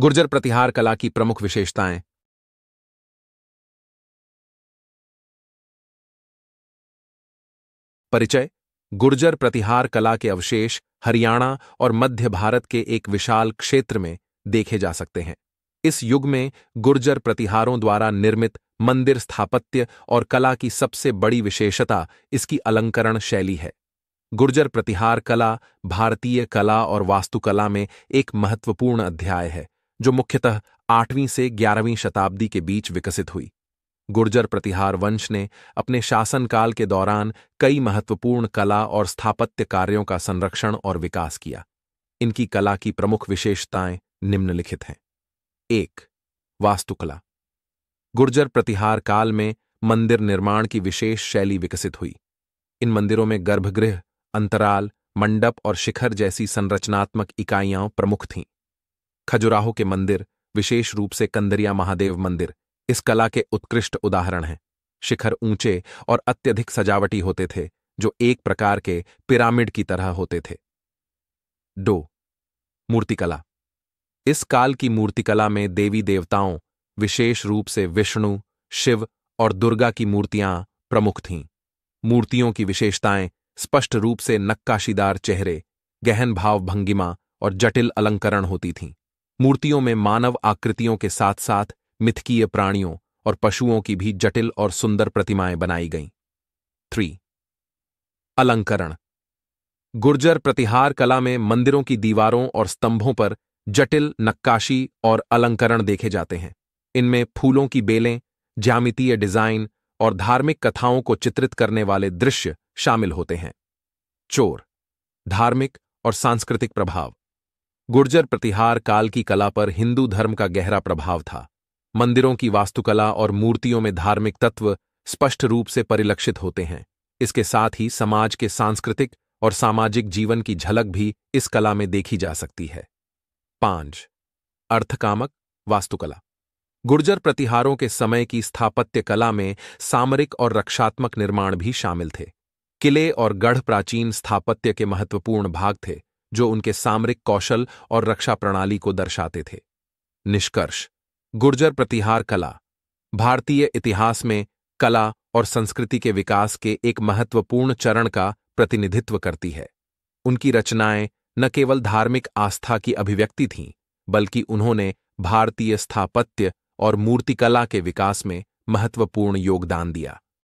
गुर्जर प्रतिहार कला की प्रमुख विशेषताएं परिचय गुर्जर प्रतिहार कला के अवशेष हरियाणा और मध्य भारत के एक विशाल क्षेत्र में देखे जा सकते हैं इस युग में गुर्जर प्रतिहारों द्वारा निर्मित मंदिर स्थापत्य और कला की सबसे बड़ी विशेषता इसकी अलंकरण शैली है गुर्जर प्रतिहार कला भारतीय कला और वास्तुकला में एक महत्वपूर्ण अध्याय है जो मुख्यतः आठवीं से ग्यारहवीं शताब्दी के बीच विकसित हुई गुर्जर प्रतिहार वंश ने अपने शासनकाल के दौरान कई महत्वपूर्ण कला और स्थापत्य कार्यों का संरक्षण और विकास किया इनकी कला की प्रमुख विशेषताएं निम्नलिखित हैं एक वास्तुकला गुर्जर प्रतिहार काल में मंदिर निर्माण की विशेष शैली विकसित हुई इन मंदिरों में गर्भगृह अंतराल मंडप और शिखर जैसी संरचनात्मक इकाइयां प्रमुख थीं खजुराहो के मंदिर विशेष रूप से कंदरिया महादेव मंदिर इस कला के उत्कृष्ट उदाहरण हैं शिखर ऊंचे और अत्यधिक सजावटी होते थे जो एक प्रकार के पिरामिड की तरह होते थे डो मूर्तिकला इस काल की मूर्तिकला में देवी देवताओं विशेष रूप से विष्णु शिव और दुर्गा की मूर्तियां प्रमुख थीं मूर्तियों की विशेषताएं स्पष्ट रूप से नक्काशीदार चेहरे गहन भाव भंगिमा और जटिल अलंकरण होती थीं मूर्तियों में मानव आकृतियों के साथ साथ मिथकीय प्राणियों और पशुओं की भी जटिल और सुंदर प्रतिमाएं बनाई गईं थ्री अलंकरण गुर्जर प्रतिहार कला में मंदिरों की दीवारों और स्तंभों पर जटिल नक्काशी और अलंकरण देखे जाते हैं इनमें फूलों की बेलें ज्यामितीय डिजाइन और धार्मिक कथाओं को चित्रित करने वाले दृश्य शामिल होते हैं चोर धार्मिक और सांस्कृतिक प्रभाव गुर्जर प्रतिहार काल की कला पर हिंदू धर्म का गहरा प्रभाव था मंदिरों की वास्तुकला और मूर्तियों में धार्मिक तत्व स्पष्ट रूप से परिलक्षित होते हैं इसके साथ ही समाज के सांस्कृतिक और सामाजिक जीवन की झलक भी इस कला में देखी जा सकती है पांच अर्थकामक वास्तुकला गुर्जर प्रतिहारों के समय की स्थापत्य कला में सामरिक और रक्षात्मक निर्माण भी शामिल थे किले और गढ़ प्राचीन स्थापत्य के महत्वपूर्ण भाग थे जो उनके सामरिक कौशल और रक्षा प्रणाली को दर्शाते थे निष्कर्ष गुर्जर प्रतिहार कला भारतीय इतिहास में कला और संस्कृति के विकास के एक महत्वपूर्ण चरण का प्रतिनिधित्व करती है उनकी रचनाएं न केवल धार्मिक आस्था की अभिव्यक्ति थीं बल्कि उन्होंने भारतीय स्थापत्य और मूर्तिकला के विकास में महत्वपूर्ण योगदान दिया